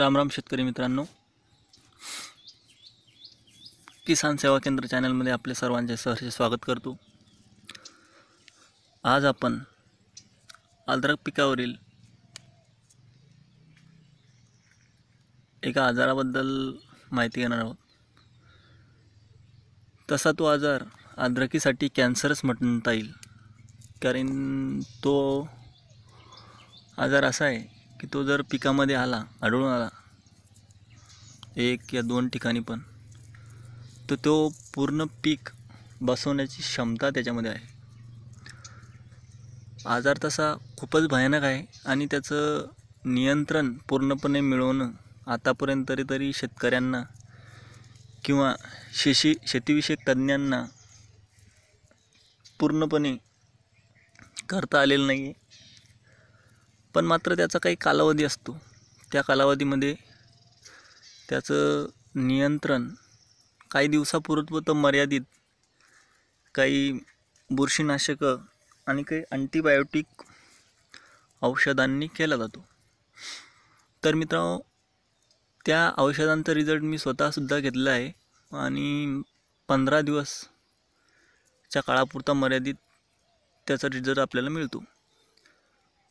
राम राम शेतकरी मित्रांनो किसान सेवा केंद्र चॅनलमध्ये आपले सर्वांचे सहर्ष स्वागत करतो आज आपण अद्रक पिकावरील एका आजाराबद्दल माहिती घेणार आहोत तसा तो आजार अद्रकीसाठी कॅन्सरच म्हणता येईल कारण तो आजार असा आहे की तो जर पिकामध्ये आला आढळून आला एक या दोन ठिकाणी पण तर तो पूर्ण पीक बसवण्याची क्षमता त्याच्यामध्ये आहे आजार तसा खूपच भयानक आहे आणि त्याचं नियंत्रण पूर्णपणे मिळवणं आतापर्यंत तरी तरी शेतकऱ्यांना किंवा शेशी शेतीविषयक तज्ज्ञांना पूर्णपणे करता आलेलं नाही आहे पण मात्र त्याचा काही कालावधी असतो त्या कालावधीमध्ये त्याचं नियंत्रण काही दिवसापुरतं मर्यादित काही बुरशीनाशकं आणि काही अँटीबायोटिक औषधांनी केला जातो तर मित्रांनो त्या औषधांचा रिझल्ट मी स्वतःसुद्धा घेतला आहे आणि पंधरा दिवसच्या काळापुरता मर्यादित त्याचा रिझल्ट आपल्याला मिळतो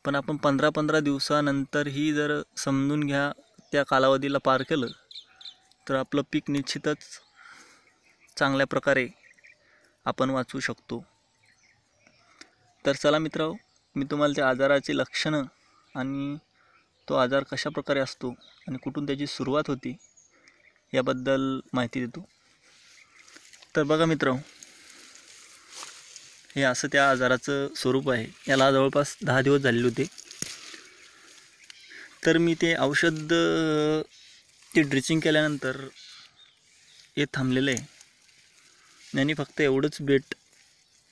पण आपण पंधरा पंधरा दिवसानंतरही जर समजून घ्या त्या कालावधीला पार केलं तर आपलं पीक निश्चितच चांगल्या प्रकारे आपण वाचू शकतो तर चला मित्र मी तुम्हाला त्या आजाराची लक्षणं आणि तो आजार कशा प्रकारे असतो आणि कुठून त्याची सुरुवात होती याबद्दल माहिती देतो तर बघा मित्र हे असं त्या आजाराचं स्वरूप आहे याला जवळपास दहा दिवस झालेले होते तर मी ते औषध ते ड्रिचिंग केल्यानंतर हे थांबलेलं आहे त्यांनी फक्त एवढंच बेट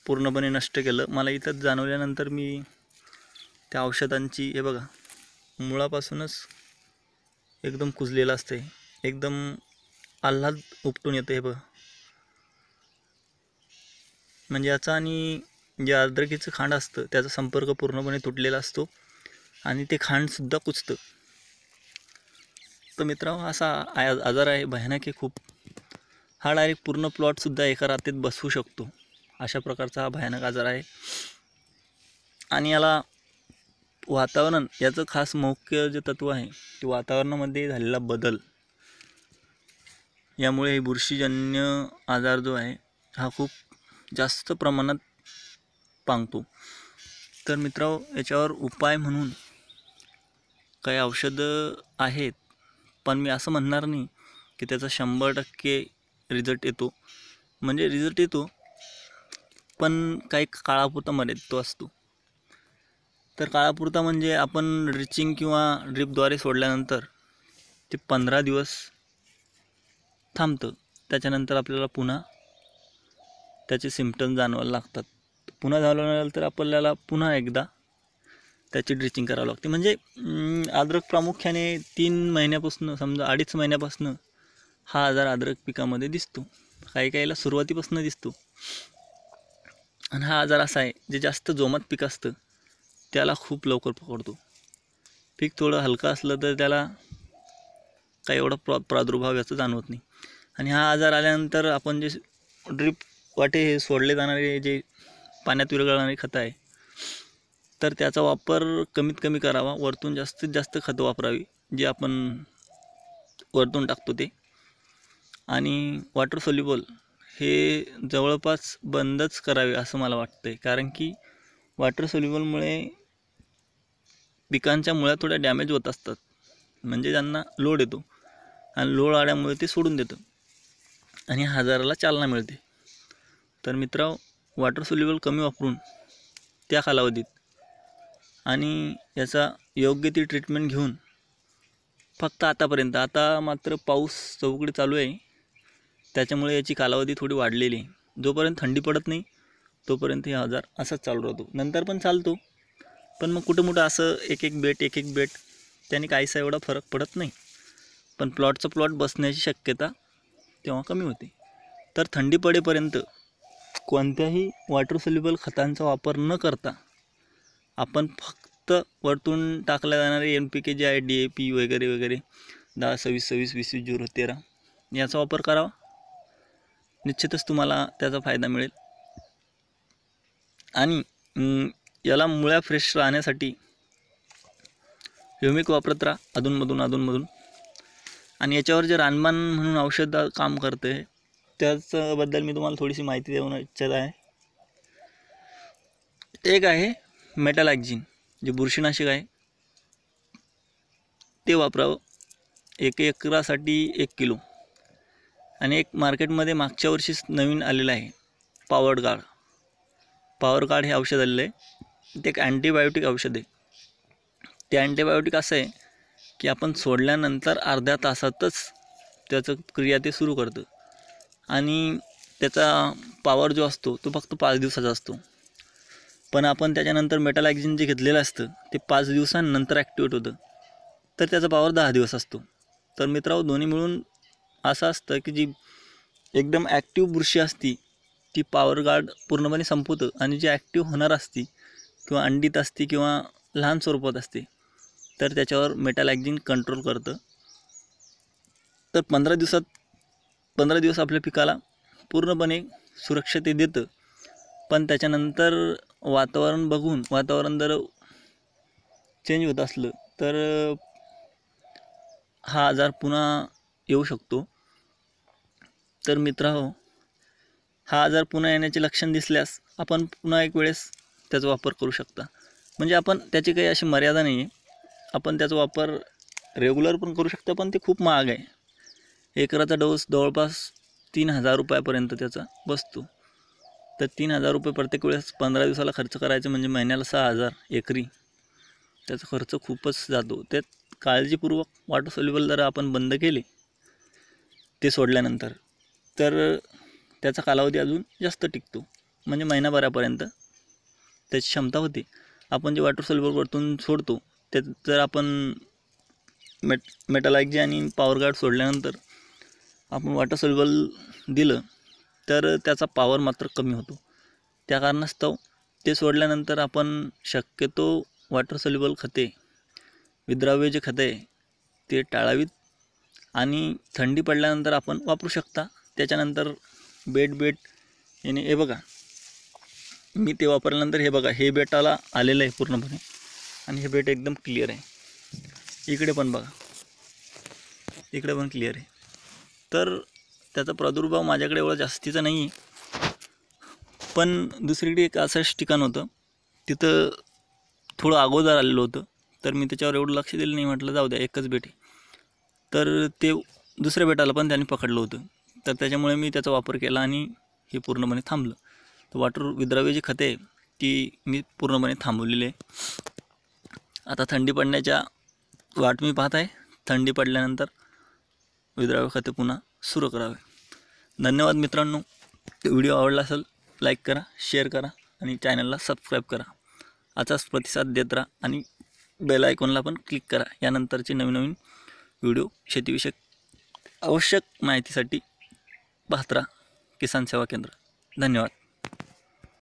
पूर्णपणे नष्ट केलं मला इथं जाणवल्यानंतर मी त्या औषधांची हे बघा मुळापासूनच एकदम कुजलेलं असते एकदम आल्हाद उपटून येतं हे बघा म्हणजे याचा आणि जे अर्द्रकीचं खांड असतं त्याचा संपर्क पूर्णपणे तुटलेला असतो आणि ते खांडसुद्धा कुचतं तर मित्रांनो असा आया आजार आहे भयानक आहे खूप हा डायरेक्ट पूर्ण प्लॉटसुद्धा एका रात्रीत बसवू शकतो अशा प्रकारचा हा भयानक आजार आहे आणि याला वातावरण याचं खास मुख्य जे तत्व आहे ते वातावरणामध्ये झालेला बदल यामुळे बुरशीजन्य आजार जो आहे हा खूप जास्त प्रमाणात पांगतो तर मित्रांनो याच्यावर उपाय म्हणून काही औषधं आहेत पण मी असं म्हणणार नाही की त्याचा शंभर टक्के रिझल्ट येतो म्हणजे रिझल्ट येतो पण काही काळापुरता मर्यादित तो असतो तर काळापुरता म्हणजे आपण रिचिंग किंवा ड्रिपद्वारे सोडल्यानंतर ते पंधरा दिवस थांबतं त्याच्यानंतर आपल्याला पुन्हा त्याचे सिमटम जाणवायला लागतात पुन्हा जाणवल्यानंतर तर आपल्याला पुन्हा एकदा त्याची ड्रिचिंग करावं लागते म्हणजे अद्रक प्रामुख्याने तीन महिन्यापासून समजा अडीच महिन्यापासून हा आजार अद्रक पिकामध्ये दिसतो काही काहीला सुरुवातीपासून दिसतो आणि हा आजार असा आहे जे जास्त जोमात पीक असतं त्याला खूप लवकर पकडतो पीक थोडं हलकं असलं तर त्याला काही एवढा प्रा प्रादुर्भाव याचं जाणवत नाही आणि हा आजार आल्यानंतर आपण जे ड्रीप वाटे हे सोडले जाणारे जे पाण्यात विरघळणारे खतं आहे तर त्याचा वापर कमीत कमी करावा वरतून जास्तीत जास्त खतं वापरावी जे आपण वरतून टाकतो ते आणि वॉटर सोल्युबल हे जवळपास बंदच करावे असं मला वाटतं आहे कारण की वॉटर सोल्युबलमुळे पिकांच्या मुळ्या थोड्या डॅमेज होत असतात म्हणजे त्यांना लोड येतो आणि लोड आल्यामुळे ते सोडून देतं आणि हजाराला चालना मिळते तर मित्रांनो वॉटर सोल्युबल कमी वापरून त्या कालावधीत आणि याचा योग्य ती ट्रीटमेंट घेऊन फक्त आतापर्यंत आता मात्र पाऊस चौकडे चालू आहे त्याच्यामुळे याची कालावधी थोडी वाढलेली आहे जोपर्यंत थंडी पडत नाही तोपर्यंत हे आजार असाच चालू राहतो नंतर पण चालतो पण मग कुठं मोठं असं एक एक बेट एक एक बेट त्याने काहीसा एवढा फरक पडत नाही पण प्लॉटचं प्लॉट बसण्याची शक्यता तेव्हा कमी होते तर थंडी पडेपर्यंत कोणत्याही वॉटर सोल्युबल खतांचा वापर न करता आपण फक्त वरतून टाकल्या जाणारे एन पी के जे आहे डी ए पी वगैरे वगैरे दहा सव्वीस सव्वीस वीस वीस झिरो तेरा याचा वापर करावा निश्चितच तुम्हाला त्याचा फायदा मिळेल आणि याला मुळ्या फ्रेश राहण्यासाठी ह्युमिक वापरत राहा अधूनमधून अधूनमधून आणि याच्यावर जे रानबान म्हणून औषध काम करते त्याचबद्दल मी तुम्हाला थोडीशी माहिती देऊन इच्छित आहे एक आहे मेटालॅक्झिन जे बुरशीनाशक आहे ते वापरावं एक एकरासाठी एक किलो आणि एक मार्केटमध्ये मागच्या वर्षीच नवीन आलेलं आहे पावर कार्ड पावर कार्ड हे औषध आलेलं आहे ते एक अँटीबायोटिक औषध आहे ते अँटीबायोटिक असं आहे की आपण सोडल्यानंतर अर्ध्या तासातच त्याचं क्रिया ते सुरू करतं आणि त्याचा पावर जो असतो तो फक्त पाच दिवसाचा असतो पण आपण त्याच्यानंतर ॲक्झिन जे घेतलेलं असतं ते पाच दिवसांनंतर ॲक्टिवेट होतं तर त्याचा पावर दहा दिवस असतो तर मित्रांनो दोन्ही मिळून असं असतं की जी एकदम ॲक्टिव बुरशी असती ती पॉवर गार्ड पूर्णपणे संपवतं आणि जी ॲक्टिव्ह होणार असती किंवा अंडीत असती किंवा लहान स्वरूपात असते तर त्याच्यावर ॲक्झिन कंट्रोल करतं तर पंधरा दिवसात पंधरा दिवस आपल्या पिकाला पूर्णपणे सुरक्षित ते देतं पण त्याच्यानंतर वातावरण बघून वातावरण जर चेंज होत असलं तर हा आजार पुन्हा येऊ शकतो तर मित्र हा आजार पुन्हा येण्याचे लक्षण दिसल्यास आपण पुन्हा एक वेळेस त्याचा वापर करू शकता म्हणजे आपण त्याची काही अशी मर्यादा नाही आहे आपण त्याचा वापर रेग्युलर पण करू शकता पण ते खूप महाग आहे एकराचा डोस जवळपास तीन हजार रुपयापर्यंत त्याचा बसतो तर तीन हजार रुपये प्रत्येक वेळेस पंधरा दिवसाला खर्च करायचा म्हणजे महिन्याला सहा हजार एकरी त्याचा खर्च खूपच जातो त्यात काळजीपूर्वक वॉटर सोल्युबल जर आपण बंद केले ते सोडल्यानंतर तर त्याचा कालावधी अजून जास्त टिकतो म्हणजे महिनाभरापर्यंत त्याची क्षमता होती आपण जे वॉटर सोल्युबल वरतून सोडतो त्यात जर आपण मेट मेटालायक जे आणि पॉवर गार्ड सोडल्यानंतर आपण वॉटर सलिबल दिलं तर त्याचा पावर मात्र कमी होतो त्या कारणास्तव ते सोडल्यानंतर आपण शक्यतो वॉटर सल्युबल खते विद्राव्य जे खते आहे ते टाळावीत आणि थंडी पडल्यानंतर आपण वापरू शकता त्याच्यानंतर बेट बेट याने हे बघा मी ते वापरल्यानंतर हे बघा हे बेटाला आलेलं आहे पूर्णपणे आणि हे बेट एकदम क्लिअर आहे इकडे पण बघा इकडे पण क्लिअर आहे तर त्याचा प्रादुर्भाव माझ्याकडे एवढा जास्तीचा नाही आहे पण दुसरीकडे एक असंच ठिकाण होतं तिथं थोडं अगोदर आलेलं होतं तर मी त्याच्यावर एवढं लक्ष दिलं नाही म्हटलं जाऊ द्या एकच बेटे तर ते दुसऱ्या बेटाला पण त्यांनी पकडलं होतं तर त्याच्यामुळे मी त्याचा वापर केला आणि हे पूर्णपणे थांबलं तर वॉटर विद्राव्य जे खते ती मी पूर्णपणे थांबवलेली आहे आता थंडी पडण्याच्या वाट मी पाहत आहे थंडी पडल्यानंतर विद्राव्य खाते पुन्हा सुरू करावे धन्यवाद मित्रांनो व्हिडिओ आवडला असेल लाईक करा शेअर करा आणि चॅनलला सबस्क्राईब करा आताच प्रतिसाद देत राहा आणि बेल आयकॉनला पण क्लिक करा यानंतरचे नवीन नवीन व्हिडिओ शेतीविषयक आवश्यक माहितीसाठी पाहत राहा किसान सेवा केंद्र धन्यवाद